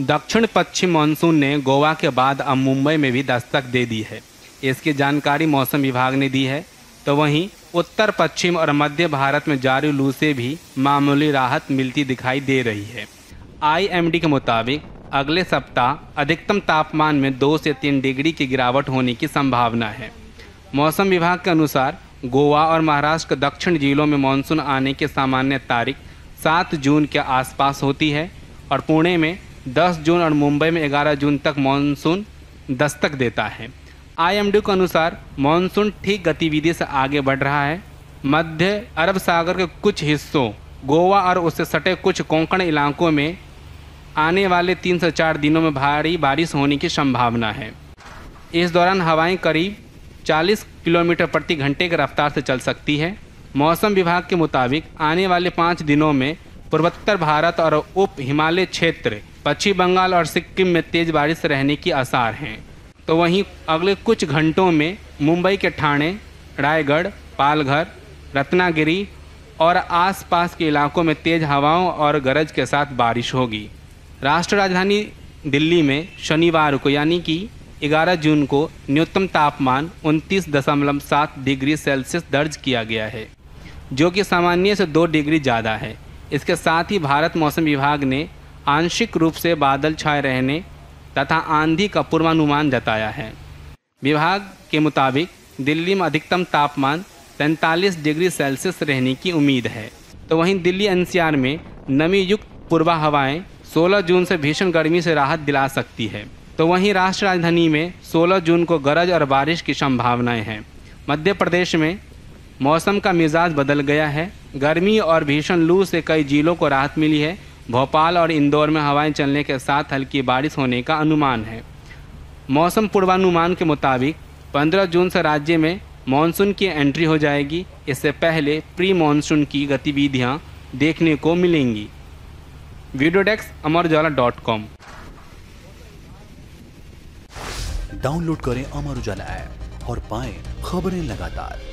दक्षिण पश्चिम मानसून ने गोवा के बाद अब मुंबई में भी दस्तक दे दी है इसकी जानकारी मौसम विभाग ने दी है तो वहीं उत्तर पश्चिम और मध्य भारत में जारी लू से भी मामूली राहत मिलती दिखाई दे रही है आईएमडी के मुताबिक अगले सप्ताह अधिकतम तापमान में दो से तीन डिग्री की गिरावट होने की संभावना है मौसम विभाग के अनुसार गोवा और महाराष्ट्र के दक्षिण जिलों में मानसून आने की सामान्य तारीख सात जून के आसपास होती है और पुणे में 10 जून और मुंबई में 11 जून तक मानसून दस्तक देता है आईएमडी के अनुसार मानसून ठीक गतिविधि से आगे बढ़ रहा है मध्य अरब सागर के कुछ हिस्सों गोवा और उससे सटे कुछ कोंकण इलाकों में आने वाले तीन से चार दिनों में भारी बारिश होने की संभावना है इस दौरान हवाएं करीब 40 किलोमीटर प्रति घंटे की रफ्तार से चल सकती है मौसम विभाग के मुताबिक आने वाले पाँच दिनों में पूर्वोत्तर भारत और उप हिमालय क्षेत्र पश्चिम बंगाल और सिक्किम में तेज बारिश रहने की आसार हैं तो वहीं अगले कुछ घंटों में मुंबई के ठाणे रायगढ़ पालघर रत्नागिरी और आसपास के इलाकों में तेज हवाओं और गरज के साथ बारिश होगी राष्ट्र राजधानी दिल्ली में शनिवार को यानी कि 11 जून को न्यूनतम तापमान 29.7 डिग्री सेल्सियस दर्ज किया गया है जो कि सामान्य से दो डिग्री ज़्यादा है इसके साथ ही भारत मौसम विभाग ने आंशिक रूप से बादल छाए रहने तथा आंधी का पूर्वानुमान जताया है विभाग के मुताबिक दिल्ली में अधिकतम तापमान 45 डिग्री सेल्सियस रहने की उम्मीद है तो वहीं दिल्ली एनसीआर में नमी युक्त पूर्वा हवाएं 16 जून से भीषण गर्मी से राहत दिला सकती है तो वहीं राष्ट्र राजधानी में 16 जून को गरज और बारिश की संभावनाएं हैं मध्य प्रदेश में मौसम का मिजाज बदल गया है गर्मी और भीषण लू से कई जिलों को राहत मिली है भोपाल और इंदौर में हवाएं चलने के साथ हल्की बारिश होने का अनुमान है मौसम पूर्वानुमान के मुताबिक 15 जून से राज्य में मानसून की एंट्री हो जाएगी इससे पहले प्री मानसून की गतिविधियां देखने को मिलेंगी video Amar Ujala dot com download करें अमर उजाला ऐप और पाएं खबरें लगातार